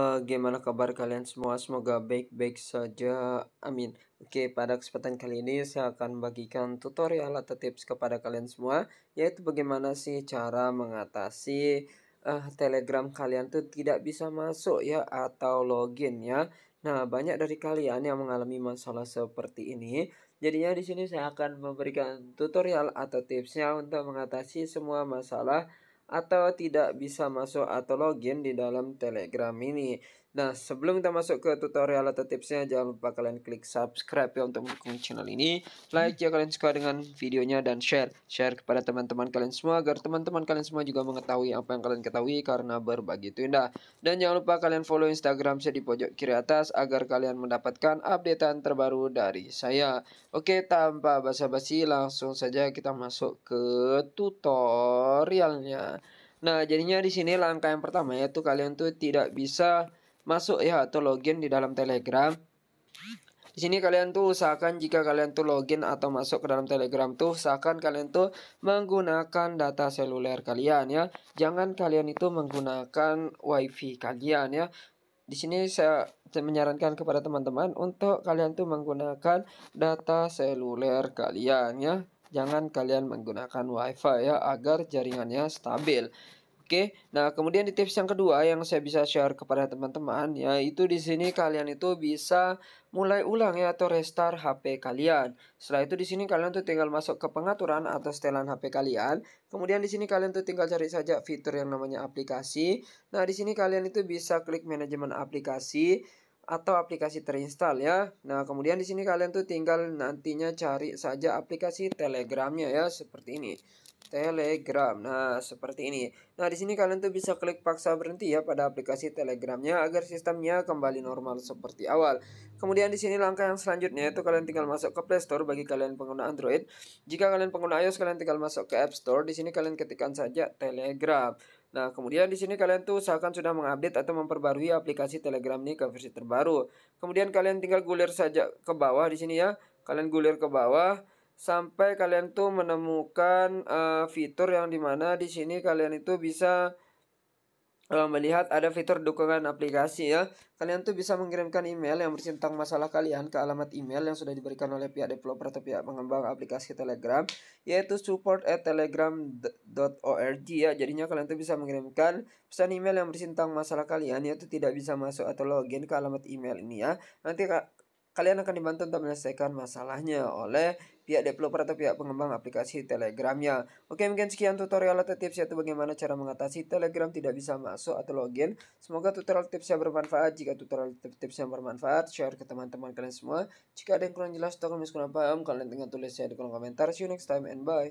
Eh, gimana kabar kalian semua? Semoga baik-baik saja. Amin. Oke, pada kesempatan kali ini saya akan bagikan tutorial atau tips kepada kalian semua, yaitu bagaimana sih cara mengatasi uh, Telegram kalian tuh tidak bisa masuk ya atau login ya. Nah, banyak dari kalian yang mengalami masalah seperti ini. Jadinya di sini saya akan memberikan tutorial atau tipsnya untuk mengatasi semua masalah atau tidak bisa masuk atau login di dalam Telegram ini. Nah, sebelum kita masuk ke tutorial atau tipsnya, jangan lupa kalian klik subscribe ya untuk mendukung channel ini. Like ya kalian suka dengan videonya dan share. Share kepada teman-teman kalian semua agar teman-teman kalian semua juga mengetahui apa yang kalian ketahui karena berbagi itu indah. Dan jangan lupa kalian follow Instagram saya di pojok kiri atas agar kalian mendapatkan updatean terbaru dari saya. Oke, tanpa basa-basi langsung saja kita masuk ke tutorialnya. Nah, jadinya di sini langkah yang pertama yaitu kalian tuh tidak bisa masuk ya atau login di dalam Telegram. Di sini kalian tuh usahakan jika kalian tuh login atau masuk ke dalam Telegram tuh usahakan kalian tuh menggunakan data seluler kalian ya. Jangan kalian itu menggunakan WiFi kalian ya. Di sini saya menyarankan kepada teman-teman untuk kalian tuh menggunakan data seluler kalian ya jangan kalian menggunakan WiFi ya agar jaringannya stabil. Oke, nah kemudian di tips yang kedua yang saya bisa share kepada teman-teman yaitu di sini kalian itu bisa mulai ulang ya atau restart HP kalian. Setelah itu di sini kalian tuh tinggal masuk ke pengaturan atau setelan HP kalian. Kemudian di sini kalian tuh tinggal cari saja fitur yang namanya aplikasi. Nah, di sini kalian itu bisa klik manajemen aplikasi atau aplikasi terinstall ya. Nah, kemudian di sini kalian tuh tinggal nantinya cari saja aplikasi Telegramnya ya seperti ini. Telegram. Nah, seperti ini. Nah, di sini kalian tuh bisa klik paksa berhenti ya pada aplikasi Telegramnya agar sistemnya kembali normal seperti awal. Kemudian di sini langkah yang selanjutnya itu kalian tinggal masuk ke Play Store bagi kalian pengguna Android. Jika kalian pengguna iOS, kalian tinggal masuk ke App Store. Di sini kalian ketikkan saja Telegram. Nah, kemudian di sini kalian tuh usahakan sudah mengupdate atau memperbarui aplikasi Telegram ini ke versi terbaru. Kemudian kalian tinggal gulir saja ke bawah di sini ya. Kalian gulir ke bawah sampai kalian tuh menemukan uh, fitur yang dimana di sini kalian itu bisa Eh, melihat ada fitur dukungan aplikasi ya. Kalian tuh bisa mengirimkan email yang berisi masalah kalian ke alamat email yang sudah diberikan oleh pihak developer atau pihak pengembang aplikasi Telegram yaitu support at telegram.org ya. Jadinya kalian tuh bisa mengirimkan pesan email yang berisi masalah kalian yaitu tidak bisa masuk atau login ke alamat email ini ya. Nanti kalian akan dibantu untuk menyelesaikan masalahnya oleh pihak developer atau pihak pengembang aplikasi Telegramnya. Oke, mungkin sekian tutorial atau tips yaitu bagaimana cara mengatasi Telegram tidak bisa masuk atau login. Semoga tutorial tipsnya bermanfaat. Jika tutorial tipsnya bermanfaat, share ke teman-teman kalian semua. Jika ada yang kurang jelas atau kalian paham, kalian tinggal tulis saya di kolom komentar. See you next time and bye.